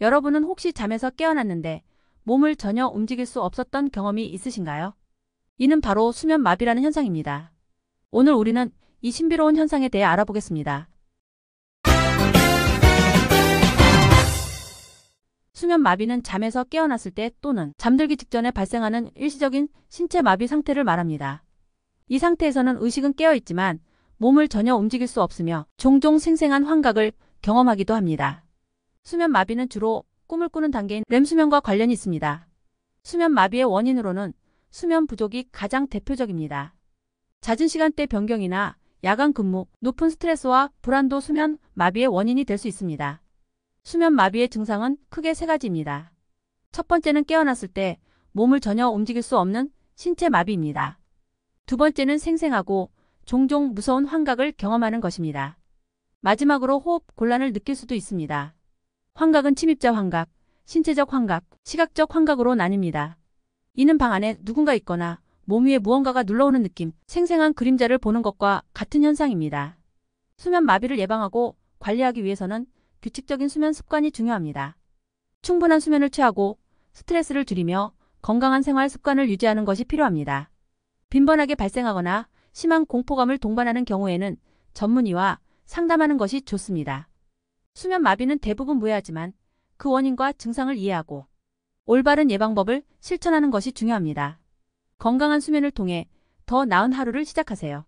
여러분은 혹시 잠에서 깨어났는데 몸을 전혀 움직일 수 없었던 경험이 있으신가요? 이는 바로 수면 마비라는 현상입니다. 오늘 우리는 이 신비로운 현상에 대해 알아보겠습니다. 수면 마비는 잠에서 깨어났을 때 또는 잠들기 직전에 발생하는 일시적인 신체 마비 상태를 말합니다. 이 상태에서는 의식은 깨어있지만 몸을 전혀 움직일 수 없으며 종종 생생한 환각을 경험하기도 합니다. 수면 마비는 주로 꿈을 꾸는 단계인 렘 수면과 관련이 있습니다. 수면 마비의 원인으로는 수면 부족이 가장 대표적입니다. 잦은 시간대 변경이나 야간 근무, 높은 스트레스와 불안도 수면 마비의 원인이 될 수 있습니다. 수면 마비의 증상은 크게 세 가지입니다. 첫 번째는 깨어났을 때 몸을 전혀 움직일 수 없는 신체 마비입니다. 두 번째는 생생하고 종종 무서운 환각을 경험하는 것입니다. 마지막으로 호흡 곤란을 느낄 수도 있습니다. 환각은 침입자 환각, 신체적 환각, 시각적 환각으로 나뉩니다. 이는 방 안에 누군가 있거나 몸 위에 무언가가 눌러오는 느낌, 생생한 그림자를 보는 것과 같은 현상입니다. 수면 마비를 예방하고 관리하기 위해서는 규칙적인 수면 습관이 중요합니다. 충분한 수면을 취하고 스트레스를 줄이며 건강한 생활 습관을 유지하는 것이 필요합니다. 빈번하게 발생하거나 심한 공포감을 동반하는 경우에는 전문의와 상담하는 것이 좋습니다. 수면 마비는 대부분 무해하지만 그 원인과 증상을 이해하고 올바른 예방법을 실천하는 것이 중요합니다. 건강한 수면을 통해 더 나은 하루를 시작하세요.